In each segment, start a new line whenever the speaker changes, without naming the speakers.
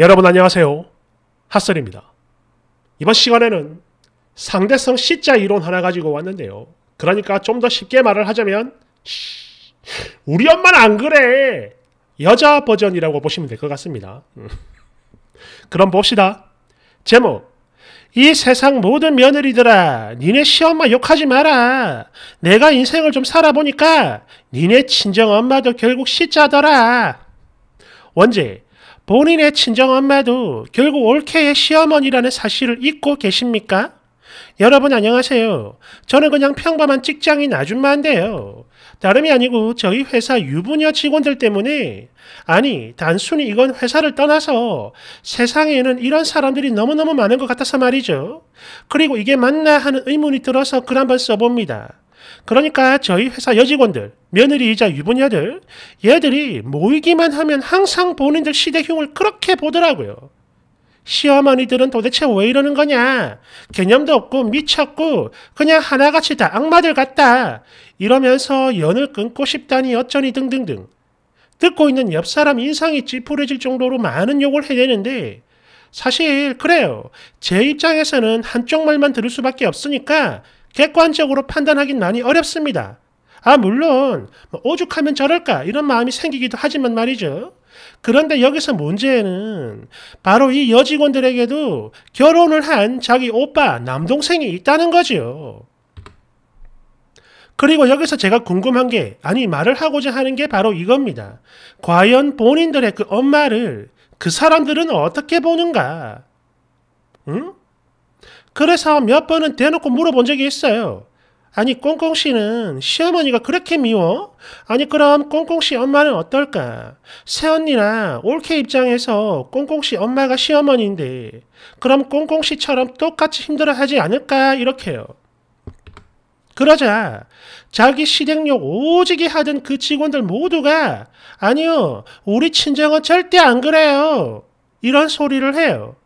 여러분 안녕하세요. 핫설입니다. 이번 시간에는 상대성 C자 이론 하나 가지고 왔는데요. 그러니까 좀 더 쉽게 말을 하자면 우리 엄마는 안 그래! 여자 버전이라고 보시면 될 것 같습니다. 음. 그럼 봅시다. 제목 이 세상 모든 며느리들아 니네 시엄마 욕하지 마라. 내가 인생을 좀 살아보니까 니네 친정엄마도 결국 C자더라. 원제 본인의 친정 엄마도 결국 올케의 시어머니라는 사실을 잊고 계십니까? 여러분 안녕하세요. 저는 그냥 평범한 직장인 아줌마인데요. 다름이 아니고 저희 회사 유부녀 직원들 때문에 아니 단순히 이건 회사를 떠나서 세상에는 이런 사람들이 너무너무 많은 것 같아서 말이죠. 그리고 이게 맞나 하는 의문이 들어서 글 한번 써봅니다. 그러니까 저희 회사 여직원들, 며느리이자 유부녀들, 얘들이 모이기만 하면 항상 본인들 시댁흉을 그렇게 보더라고요. 시어머니들은 도대체 왜 이러는 거냐? 개념도 없고 미쳤고 그냥 하나같이 다 악마들 같다. 이러면서 연을 끊고 싶다니 어쩌니 등등등. 듣고 있는 옆 사람 인상이 찌푸려질 정도로 많은 욕을 해내는데 사실 그래요. 제 입장에서는 한쪽 말만 들을 수밖에 없으니까 객관적으로 판단하긴 많이 어렵습니다. 아, 물론, 뭐 오죽하면 저럴까? 이런 마음이 생기기도 하지만 말이죠. 그런데 여기서 문제는 바로 이 여직원들에게도 결혼을 한 자기 오빠, 남동생이 있다는 거지요. 그리고 여기서 제가 궁금한 게, 아니, 말을 하고자 하는 게 바로 이겁니다. 과연 본인들의 그 엄마를 그 사람들은 어떻게 보는가? 응? 그래서 몇 번은 대놓고 물어본 적이 있어요. 아니 꽁꽁 씨는 시어머니가 그렇게 미워? 아니 그럼 꽁꽁 씨 엄마는 어떨까? 새언니나 올케 입장에서 꽁꽁 씨 엄마가 시어머니인데 그럼 꽁꽁 씨처럼 똑같이 힘들어하지 않을까? 이렇게요. 그러자 자기 시댁욕 오지게 하던 그 직원들 모두가 아니요 우리 친정은 절대 안 그래요 이런 소리를 해요.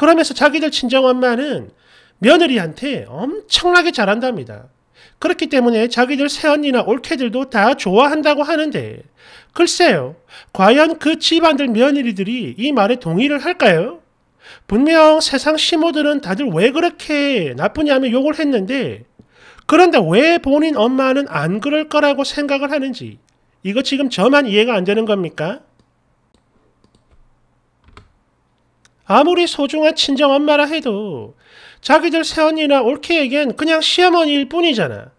그러면서 자기들 친정엄마는 며느리한테 엄청나게 잘한답니다. 그렇기 때문에 자기들 새언니나 올케들도 다 좋아한다고 하는데 글쎄요. 과연 그 집안들 며느리들이 이 말에 동의를 할까요? 분명 세상 시모들은 다들 왜 그렇게 나쁘냐며 욕을 했는데 그런데 왜 본인 엄마는 안 그럴 거라고 생각을 하는지 이거 지금 저만 이해가 안 되는 겁니까? 아무리 소중한 친정엄마라 해도 자기들 새언니나 올케에겐 그냥 시어머니일 뿐이잖아.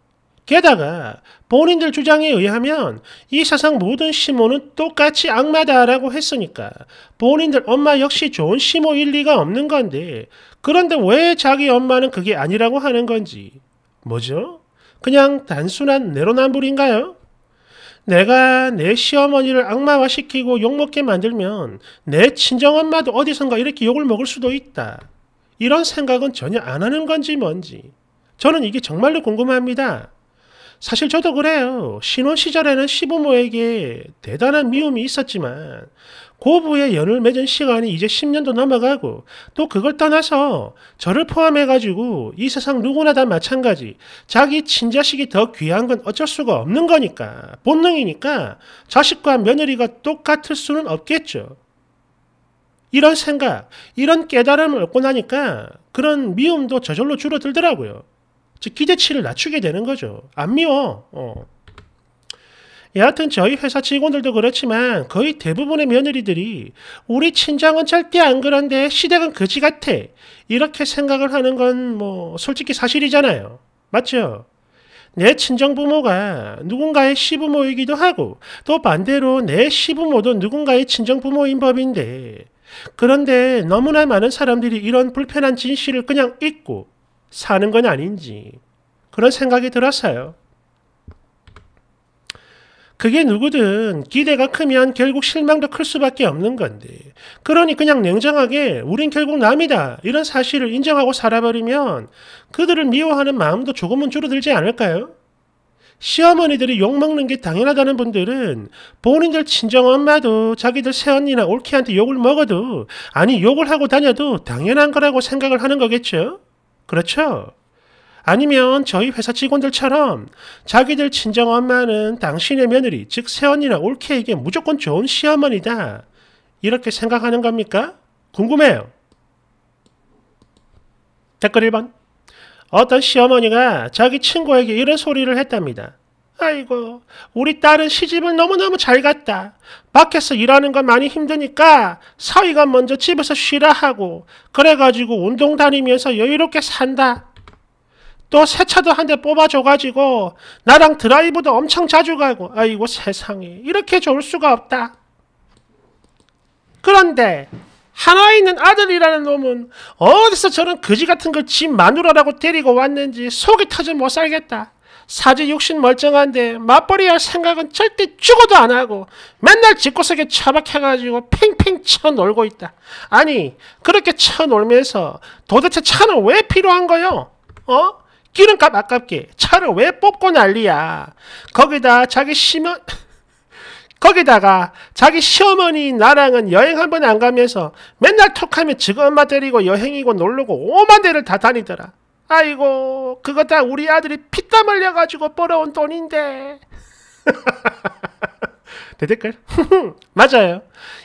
게다가 본인들 주장에 의하면 이 세상 모든 시모는 똑같이 악마다라고 했으니까 본인들 엄마 역시 좋은 시모일 리가 없는 건데 그런데 왜 자기 엄마는 그게 아니라고 하는 건지 뭐죠? 그냥 단순한 내로남불인가요? 내가 내 시어머니를 악마화시키고 욕먹게 만들면 내 친정엄마도 어디선가 이렇게 욕을 먹을 수도 있다. 이런 생각은 전혀 안 하는 건지 뭔지. 저는 이게 정말로 궁금합니다. 사실 저도 그래요. 신혼 시절에는 시부모에게 대단한 미움이 있었지만 고부의 연을 맺은 시간이 이제 10년도 넘어가고 또 그걸 떠나서 저를 포함해가지고 이 세상 누구나 다 마찬가지 자기 친자식이 더 귀한 건 어쩔 수가 없는 거니까 본능이니까 자식과 며느리가 똑같을 수는 없겠죠. 이런 생각, 이런 깨달음을 얻고 나니까 그런 미움도 저절로 줄어들더라고요. 즉 기대치를 낮추게 되는 거죠. 안 미워. 어. 여하튼 저희 회사 직원들도 그렇지만 거의 대부분의 며느리들이 우리 친정은 절대 안 그런데 시댁은 거지 같아. 이렇게 생각을 하는 건 뭐 솔직히 사실이잖아요. 맞죠? 내 친정부모가 누군가의 시부모이기도 하고 또 반대로 내 시부모도 누군가의 친정부모인 법인데 그런데 너무나 많은 사람들이 이런 불편한 진실을 그냥 잊고 사는 건 아닌지 그런 생각이 들었어요. 그게 누구든 기대가 크면 결국 실망도 클 수밖에 없는 건데. 그러니 그냥 냉정하게 우린 결국 남이다. 이런 사실을 인정하고 살아버리면 그들을 미워하는 마음도 조금은 줄어들지 않을까요? 시어머니들이 욕먹는 게 당연하다는 분들은 본인들 친정엄마도 자기들 새언니나 올케한테 욕을 먹어도 아니 욕을 하고 다녀도 당연한 거라고 생각을 하는 거겠죠? 그렇죠? 아니면 저희 회사 직원들처럼 자기들 친정 엄마는 당신의 며느리, 즉 새언니나 올케에게 무조건 좋은 시어머니다. 이렇게 생각하는 겁니까? 궁금해요. 댓글 1번. 어떤 시어머니가 자기 친구에게 이런 소리를 했답니다. 아이고, 우리 딸은 시집을 너무너무 잘 갔다. 밖에서 일하는 건 많이 힘드니까 사위가 먼저 집에서 쉬라 하고, 그래가지고 운동 다니면서 여유롭게 산다. 또새 차도 한 대 뽑아줘가지고 나랑 드라이브도 엄청 자주 가고 아이고 세상에 이렇게 좋을 수가 없다. 그런데 하나 있는 아들이라는 놈은 어디서 저런 거지 같은 걸지 마누라라고 데리고 왔는지 속이 터져 못 살겠다. 사지 육신 멀쩡한데 맞벌이 할 생각은 절대 죽어도 안 하고 맨날 집구석에 처박혀가지고 팽팽 쳐놀고 있다. 아니 그렇게 쳐놀면서 도대체 차는 왜 필요한 거요? 어? 기름값 아깝게 차를 왜 뽑고 난리야. 거기다 자기 심연 거기다가 자기 시어머니 나랑은 여행 한 번 안 가면서 맨날 톡하면 지금 엄마 데리고 여행이고 놀러고 오만 대를 다 다니더라. 아이고 그거 다 우리 아들이 피땀 흘려가지고 벌어온 돈인데. 대댓글? 맞아요.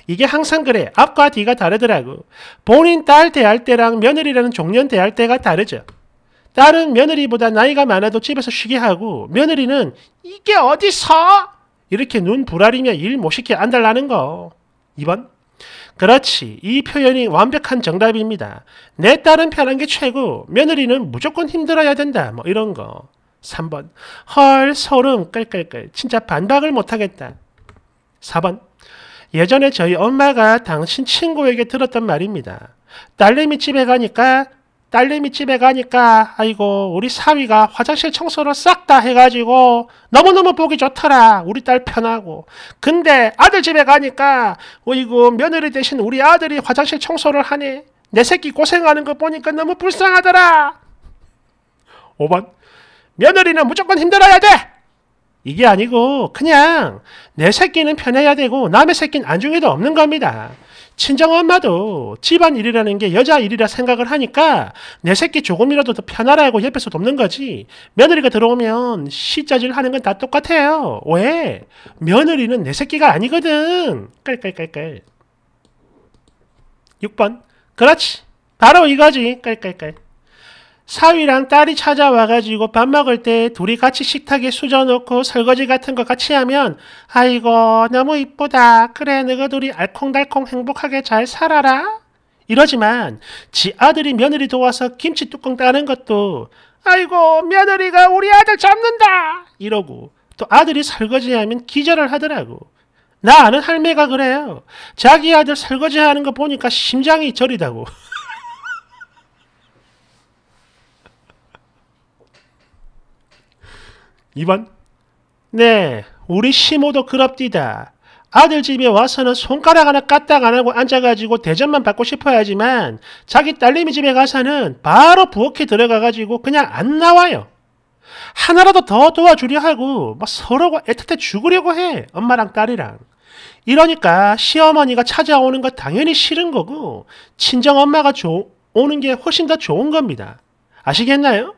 이게 항상 그래. 앞과 뒤가 다르더라고. 본인 딸 대할 때랑 며느리라는 종년 대할 때가 다르죠. 딸은 며느리보다 나이가 많아도 집에서 쉬게 하고 며느리는 이게 어디서? 이렇게 눈 부라리며 일 못 시켜 안달라는 거. 2번. 그렇지. 이 표현이 완벽한 정답입니다. 내 딸은 편한 게 최고. 며느리는 무조건 힘들어야 된다. 뭐 이런 거. 3번. 헐, 소름, 끌끌끌. 진짜 반박을 못하겠다. 4번. 예전에 저희 엄마가 당신 친구에게 들었던 말입니다. 딸내미 집에 가니까 딸내미 집에 가니까 아이고 우리 사위가 화장실 청소를 싹 다 해가지고 너무너무 보기 좋더라 우리 딸 편하고 근데 아들 집에 가니까 어이구 며느리 대신 우리 아들이 화장실 청소를 하니 내 새끼 고생하는 거 보니까 너무 불쌍하더라 5번 며느리는 무조건 힘들어야 돼 이게 아니고 그냥 내 새끼는 편해야 되고 남의 새끼는 안중에도 없는 겁니다 친정엄마도 집안 일이라는 게 여자 일이라 생각을 하니까 내 새끼 조금이라도 더 편하라고 옆에서 돕는 거지. 며느리가 들어오면 시짜질 하는 건 다 똑같아요. 왜? 며느리는 내 새끼가 아니거든. 깔깔깔깔. 6번. 그렇지. 바로 이거지. 깔깔깔. 사위랑 딸이 찾아와가지고 밥 먹을 때 둘이 같이 식탁에 수저놓고 설거지 같은 거 같이 하면 아이고 너무 이쁘다 그래 너희 둘이 알콩달콩 행복하게 잘 살아라 이러지만 지 아들이 며느리 도와서 김치 뚜껑 따는 것도 아이고 며느리가 우리 아들 잡는다 이러고 또 아들이 설거지하면 기절을 하더라고 나 아는 할매가 그래요 자기 아들 설거지하는 거 보니까 심장이 저리다고 2번 네, 우리 시모도 그럽디다. 아들 집에 와서는 손가락 하나 까딱 안 하고 앉아가지고 대접만 받고 싶어야 지만 자기 딸내미 집에 가서는 바로 부엌에 들어가가지고 그냥 안 나와요. 하나라도 더 도와주려 하고 막 서로가 애틋해 죽으려고 해. 엄마랑 딸이랑. 이러니까 시어머니가 찾아오는 거 당연히 싫은 거고 친정엄마가 오는 게 훨씬 더 좋은 겁니다. 아시겠나요?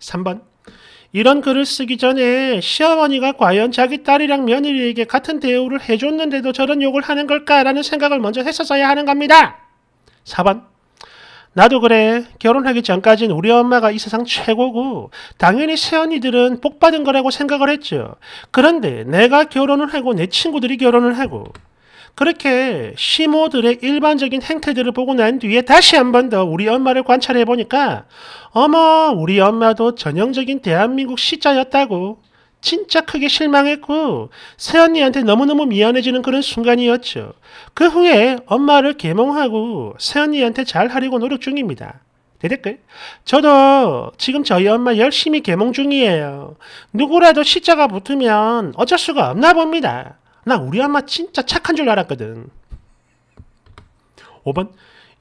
3번 이런 글을 쓰기 전에 시어머니가 과연 자기 딸이랑 며느리에게 같은 대우를 해줬는데도 저런 욕을 하는 걸까라는 생각을 먼저 했었어야 하는 겁니다. 4번. 나도 그래. 결혼하기 전까진 우리 엄마가 이 세상 최고고 당연히 새언니들은 복 받은 거라고 생각을 했죠. 그런데 내가 결혼을 하고 내 친구들이 결혼을 하고 그렇게 시모들의 일반적인 행태들을 보고 난 뒤에 다시 한 번 더 우리 엄마를 관찰해 보니까 어머 우리 엄마도 전형적인 대한민국 시자였다고 진짜 크게 실망했고 새언니한테 너무너무 미안해지는 그런 순간이었죠. 그 후에 엄마를 계몽하고 새언니한테 잘 하려고 노력 중입니다. 대댓글 저도 지금 저희 엄마 열심히 계몽 중이에요. 누구라도 시자가 붙으면 어쩔 수가 없나 봅니다. 나 우리 엄마 진짜 착한 줄 알았거든. 5번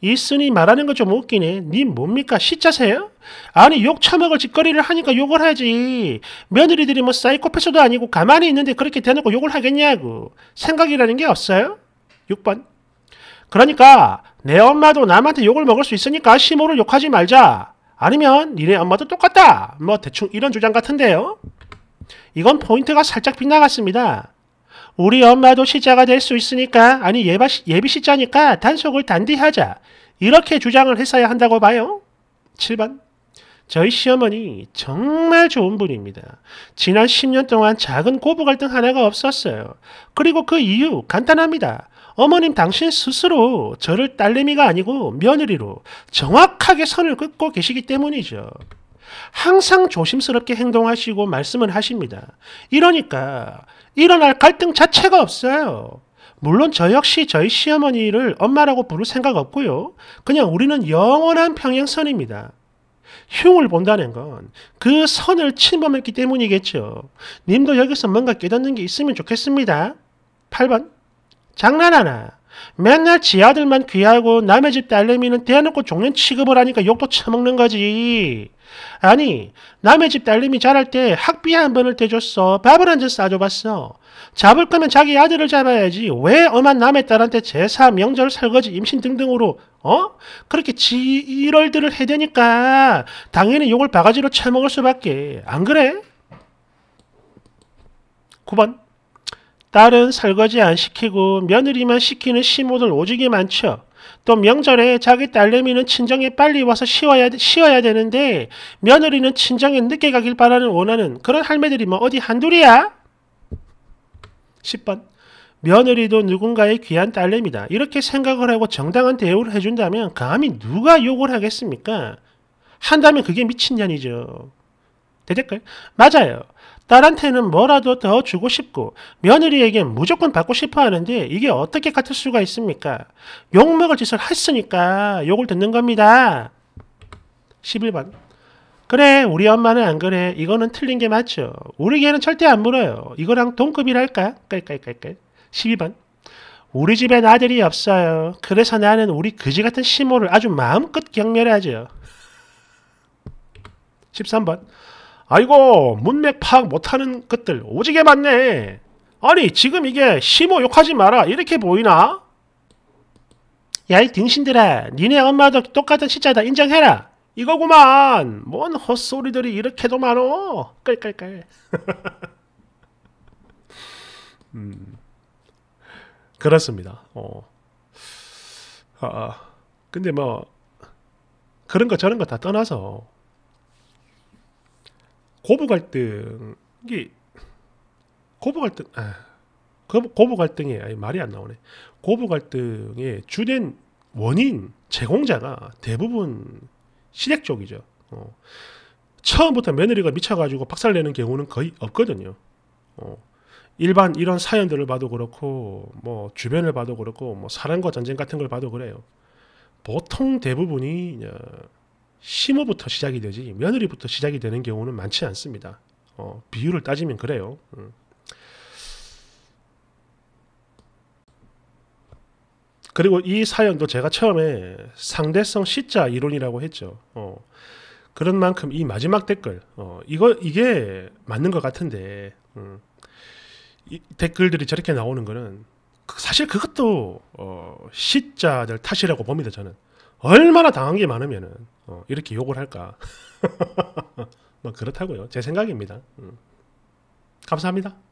이순이 말하는 거 좀 웃기네. 님 뭡니까? 시자세요? 아니 욕 처먹을 짓거리를 하니까 욕을 하지. 며느리들이 뭐 사이코패스도 아니고 가만히 있는데 그렇게 대놓고 욕을 하겠냐고. 생각이라는 게 없어요? 6번 그러니까 내 엄마도 남한테 욕을 먹을 수 있으니까 시모를 욕하지 말자. 아니면 니네 엄마도 똑같다. 뭐 대충 이런 주장 같은데요. 이건 포인트가 살짝 빗나갔습니다. 우리 엄마도 시자가 될 수 있으니까 아니 예비 시자니까 단속을 단디하자. 이렇게 주장을 했어야 한다고 봐요. 7번 저희 시어머니 정말 좋은 분입니다. 지난 10년 동안 작은 고부 갈등 하나가 없었어요. 그리고 그 이유 간단합니다. 어머님 당신 스스로 저를 딸내미가 아니고 며느리로 정확하게 선을 긋고 계시기 때문이죠. 항상 조심스럽게 행동하시고 말씀을 하십니다. 이러니까 일어날 갈등 자체가 없어요. 물론 저 역시 저희 시어머니를 엄마라고 부를 생각 없고요. 그냥 우리는 영원한 평행선입니다. 흉을 본다는 건 그 선을 침범했기 때문이겠죠. 님도 여기서 뭔가 깨닫는 게 있으면 좋겠습니다. 8번. 장난하나. 맨날 지 아들만 귀하고 남의 집 딸내미는 대놓고 종년 취급을 하니까 욕도 처먹는 거지. 아니, 남의 집 딸님이 자랄 때 학비 한 번을 대줬어. 밥을 한 잔 싸줘봤어. 잡을 거면 자기 아들을 잡아야지. 왜 엄한 남의 딸한테 제사, 명절, 설거지, 임신 등등으로, 어? 그렇게 지럴들을 해대니까 당연히 욕을 바가지로 쳐먹을 수밖에. 안 그래? 9번. 딸은 설거지 안 시키고 며느리만 시키는 시모들 오지게 많죠. 또 명절에 자기 딸내미는 친정에 빨리 와서 쉬어야, 쉬어야 되는데 며느리는 친정에 늦게 가길 바라는 원하는 그런 할매들이 뭐 어디 한둘이야? 10번 며느리도 누군가의 귀한 딸내미다. 이렇게 생각을 하고 정당한 대우를 해준다면 감히 그 누가 욕을 하겠습니까? 한다면 그게 미친년이죠. 되될까요? 맞아요. 딸한테는 뭐라도 더 주고 싶고 며느리에겐 무조건 받고 싶어 하는데 이게 어떻게 같을 수가 있습니까? 욕먹을 짓을 했으니까 욕을 듣는 겁니다. 11번. 그래, 우리 엄마는 안 그래. 이거는 틀린 게 맞죠. 우리 개는 절대 안 물어요. 이거랑 동급이랄까? 깔깔깔깔. 12번. 우리 집엔 아들이 없어요. 그래서 나는 우리 그지 같은 시모를 아주 마음껏 경멸하죠. 13번. 아이고 문맥 파악 못하는 것들 오지게 많네. 아니 지금 이게 심호 욕하지 마라 이렇게 보이나? 야이 등신들아 니네 엄마도 똑같은 시자다 인정해라 이거구만 뭔 헛소리들이 이렇게도 많어 끌끌끌 음, 그렇습니다 어. 아, 아, 근데 뭐 그런 거 저런 거 다 떠나서 고부 갈등이 고부 갈등 아, 고부, 갈등이 아니, 말이 안 나오네. 고부 갈등의 주된 원인 제공자가 대부분 시댁 쪽이죠. 어. 처음부터 며느리가 미쳐가지고 박살내는 경우는 거의 없거든요. 어. 일반 이런 사연들을 봐도 그렇고 뭐 주변을 봐도 그렇고 뭐 사랑과 전쟁 같은 걸 봐도 그래요. 보통 대부분이 어, 시모부터 시작이 되지 며느리부터 시작이 되는 경우는 많지 않습니다. 어, 비율을 따지면 그래요. 음. 그리고 이 사연도 제가 처음에 상대성 시자 이론이라고 했죠. 어, 그런 만큼 이 마지막 댓글 어, 이거 이게 맞는 것 같은데 음, 댓글들이 저렇게 나오는 거는 그 사실 그것도 어, 시자들 탓이라고 봅니다. 저는 얼마나 당한 게 많으면은 어, 이렇게 욕을 할까? 뭐 그렇다고요. 제 생각입니다. 음. 감사합니다.